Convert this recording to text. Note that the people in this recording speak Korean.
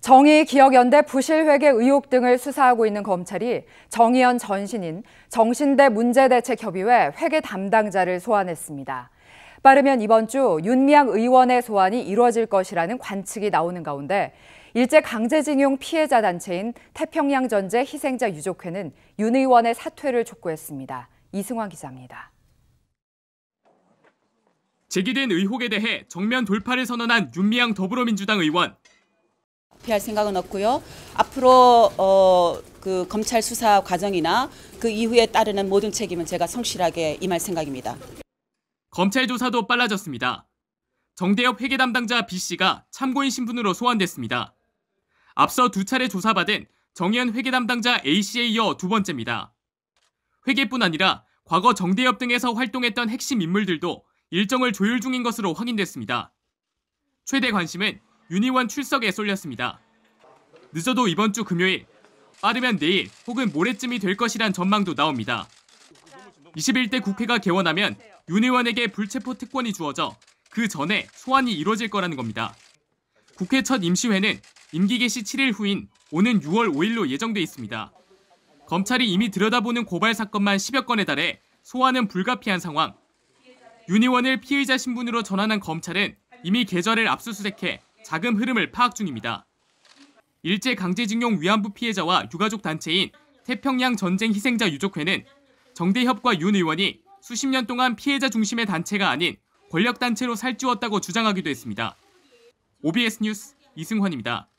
정의 기억연대 부실회계 의혹 등을 수사하고 있는 검찰이 정의연 전신인 정신대 문제대책협의회 회계 담당자를 소환했습니다. 빠르면 이번 주 윤미향 의원의 소환이 이루어질 것이라는 관측이 나오는 가운데 일제 강제징용 피해자 단체인 태평양 전제 희생자 유족회는 윤 의원의 사퇴를 촉구했습니다. 이승환 기자입니다. 제기된 의혹에 대해 정면 돌파를 선언한 윤미향 더불어민주당 의원. 피할 생각은 없고요. 앞으로 어, 그 검찰 수사 과정이나 그 이후에 따르는 모든 책임은 제가 성실하게 임할 생각입니다. 검찰 조사도 빨라졌습니다. 정대협 회계 담당자 B씨가 참고인 신분으로 소환됐습니다. 앞서 두 차례 조사받은 정현 회계 담당자 A씨에 이어 두 번째입니다. 회계뿐 아니라 과거 정대협 등에서 활동했던 핵심 인물들도 일정을 조율 중인 것으로 확인됐습니다. 최대 관심은 유니원 출석에 쏠렸습니다. 늦어도 이번 주 금요일, 빠르면 내일 혹은 모레쯤이 될 것이란 전망도 나옵니다. 21대 국회가 개원하면 유니원에게 불체포 특권이 주어져 그 전에 소환이 이루어질 거라는 겁니다. 국회 첫 임시회는 임기 개시 7일 후인 오는 6월 5일로 예정돼 있습니다. 검찰이 이미 들여다보는 고발 사건만 10여 건에 달해 소환은 불가피한 상황. 유니원을 피의자 신분으로 전환한 검찰은 이미 계좌를 압수수색해 자금 흐름을 파악 중입니다. 일제 강제징용 위안부 피해자와 유가족 단체인 태평양 전쟁 희생자 유족회는 정대협과 윤 의원이 수십 년 동안 피해자 중심의 단체가 아닌 권력단체로 살찌웠다고 주장하기도 했습니다. OBS 뉴스 이승환입니다.